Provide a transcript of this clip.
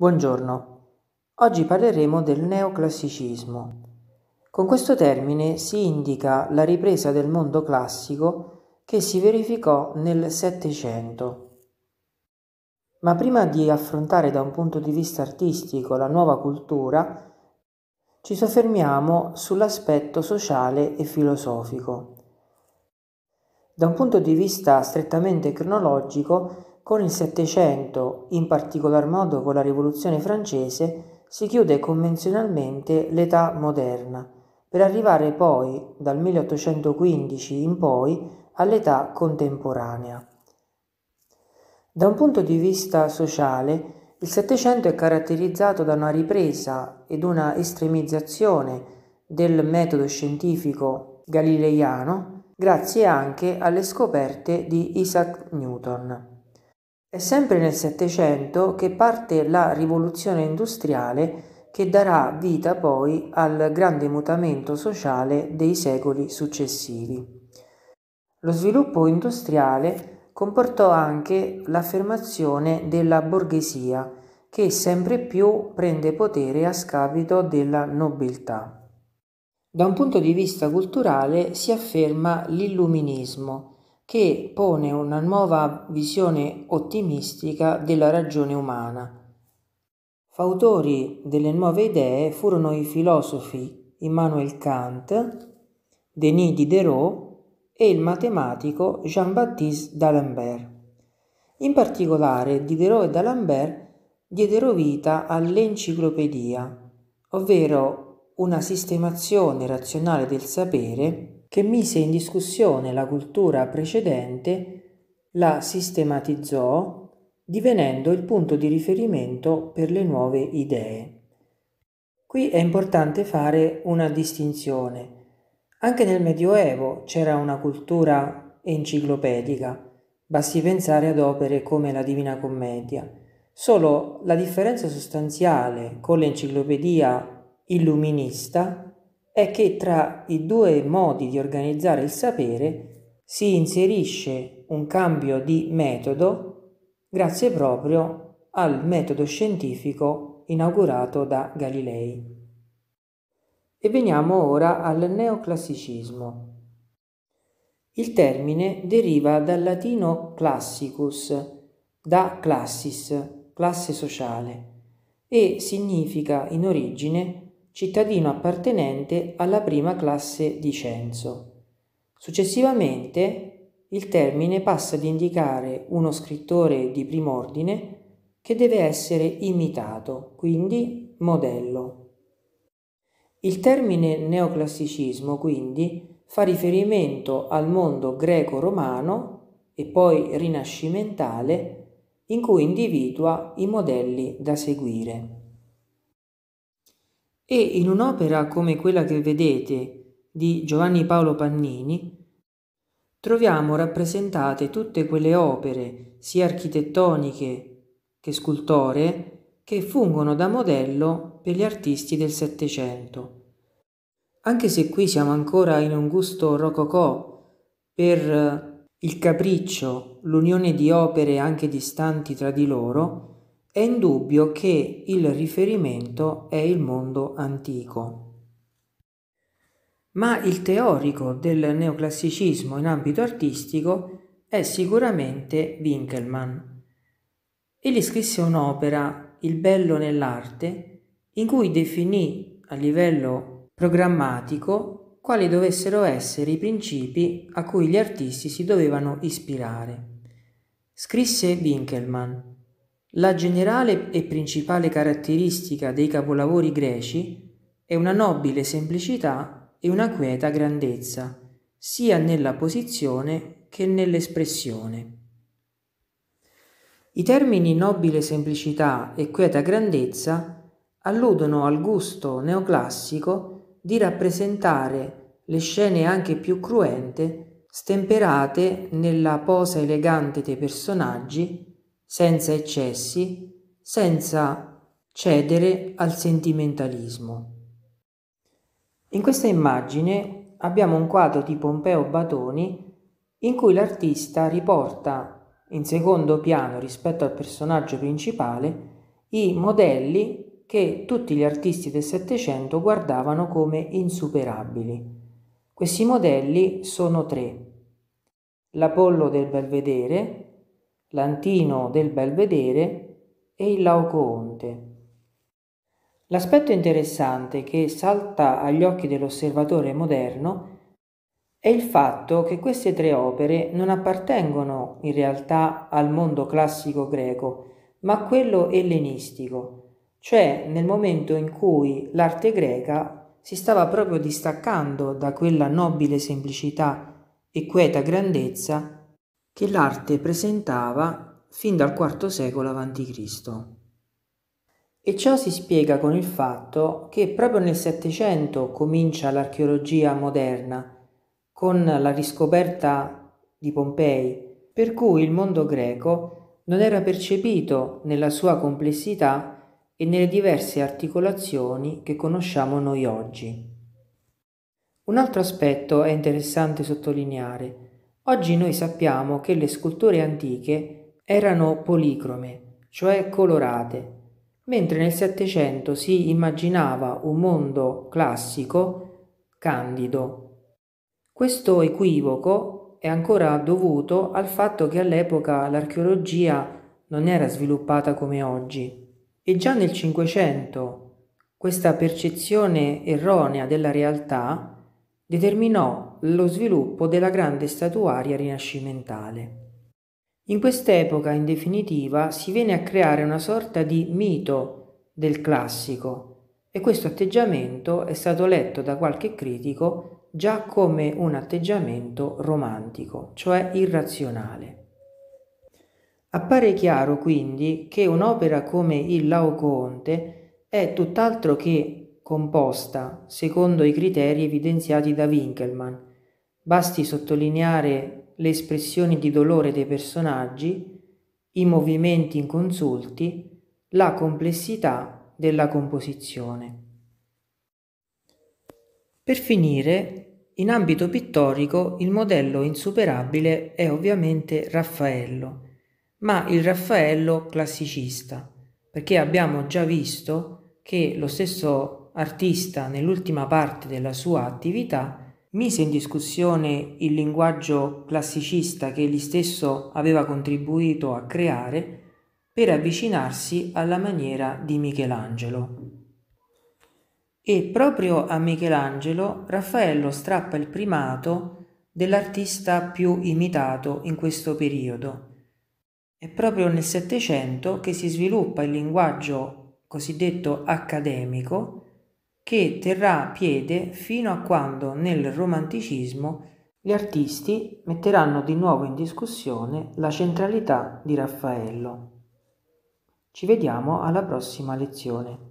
Buongiorno, oggi parleremo del neoclassicismo. Con questo termine si indica la ripresa del mondo classico che si verificò nel Settecento. Ma prima di affrontare da un punto di vista artistico la nuova cultura, ci soffermiamo sull'aspetto sociale e filosofico. Da un punto di vista strettamente cronologico, con il Settecento, in particolar modo con la Rivoluzione francese, si chiude convenzionalmente l'età moderna, per arrivare poi, dal 1815 in poi, all'età contemporanea. Da un punto di vista sociale, il Settecento è caratterizzato da una ripresa ed una estremizzazione del metodo scientifico galileiano, grazie anche alle scoperte di Isaac Newton. È sempre nel Settecento che parte la rivoluzione industriale che darà vita poi al grande mutamento sociale dei secoli successivi. Lo sviluppo industriale comportò anche l'affermazione della borghesia, che sempre più prende potere a scapito della nobiltà. Da un punto di vista culturale si afferma l'illuminismo, che pone una nuova visione ottimistica della ragione umana. Fautori delle nuove idee furono i filosofi Immanuel Kant, Denis Diderot e il matematico Jean-Baptiste d'Alembert. In particolare, Diderot e d'Alembert diedero vita all'enciclopedia, ovvero una sistemazione razionale del sapere che mise in discussione la cultura precedente, la sistematizzò, divenendo il punto di riferimento per le nuove idee. Qui è importante fare una distinzione. Anche nel Medioevo c'era una cultura enciclopedica, basti pensare ad opere come la Divina Commedia. Solo la differenza sostanziale con l'enciclopedia illuminista è che tra i due modi di organizzare il sapere si inserisce un cambio di metodo grazie proprio al metodo scientifico inaugurato da Galilei. E veniamo ora al neoclassicismo. Il termine deriva dal latino classicus, da classis, classe sociale, e significa in origine cittadino appartenente alla prima classe di censo. Successivamente il termine passa ad indicare uno scrittore di prim'ordine che deve essere imitato, quindi modello. Il termine neoclassicismo quindi fa riferimento al mondo greco-romano e poi rinascimentale in cui individua i modelli da seguire. E in un'opera come quella che vedete di Giovanni Paolo Pannini troviamo rappresentate tutte quelle opere, sia architettoniche che scultoree, che fungono da modello per gli artisti del Settecento. Anche se qui siamo ancora in un gusto rococò, per eh, il capriccio, l'unione di opere anche distanti tra di loro, è indubbio che il riferimento è il mondo antico. Ma il teorico del neoclassicismo in ambito artistico è sicuramente Winkelmann. Egli scrisse un'opera, Il bello nell'arte, in cui definì a livello programmatico quali dovessero essere i principi a cui gli artisti si dovevano ispirare. Scrisse Winkelmann la generale e principale caratteristica dei capolavori greci è una nobile semplicità e una quieta grandezza, sia nella posizione che nell'espressione. I termini nobile semplicità e quieta grandezza alludono al gusto neoclassico di rappresentare le scene anche più cruente stemperate nella posa elegante dei personaggi senza eccessi, senza cedere al sentimentalismo. In questa immagine abbiamo un quadro di Pompeo Batoni in cui l'artista riporta in secondo piano rispetto al personaggio principale i modelli che tutti gli artisti del Settecento guardavano come insuperabili. Questi modelli sono tre. L'Apollo del Belvedere, l'Antino del Belvedere e il Laocoonte. L'aspetto interessante che salta agli occhi dell'osservatore moderno è il fatto che queste tre opere non appartengono in realtà al mondo classico greco, ma a quello ellenistico, cioè nel momento in cui l'arte greca si stava proprio distaccando da quella nobile semplicità e queta grandezza che l'arte presentava fin dal IV secolo a.C. E ciò si spiega con il fatto che proprio nel Settecento comincia l'archeologia moderna, con la riscoperta di Pompei, per cui il mondo greco non era percepito nella sua complessità e nelle diverse articolazioni che conosciamo noi oggi. Un altro aspetto è interessante sottolineare, Oggi noi sappiamo che le sculture antiche erano policrome, cioè colorate, mentre nel Settecento si immaginava un mondo classico candido. Questo equivoco è ancora dovuto al fatto che all'epoca l'archeologia non era sviluppata come oggi e già nel Cinquecento questa percezione erronea della realtà determinò lo sviluppo della grande statuaria rinascimentale. In quest'epoca, in definitiva, si viene a creare una sorta di mito del classico e questo atteggiamento è stato letto da qualche critico già come un atteggiamento romantico, cioè irrazionale. Appare chiaro quindi che un'opera come il Laocoonte è tutt'altro che composta secondo i criteri evidenziati da Winkelmann. Basti sottolineare le espressioni di dolore dei personaggi, i movimenti inconsulti, la complessità della composizione. Per finire, in ambito pittorico il modello insuperabile è ovviamente Raffaello, ma il Raffaello classicista, perché abbiamo già visto che lo stesso artista nell'ultima parte della sua attività, mise in discussione il linguaggio classicista che egli stesso aveva contribuito a creare per avvicinarsi alla maniera di Michelangelo. E proprio a Michelangelo Raffaello strappa il primato dell'artista più imitato in questo periodo. È proprio nel Settecento che si sviluppa il linguaggio cosiddetto accademico, che terrà piede fino a quando nel Romanticismo gli artisti metteranno di nuovo in discussione la centralità di Raffaello. Ci vediamo alla prossima lezione.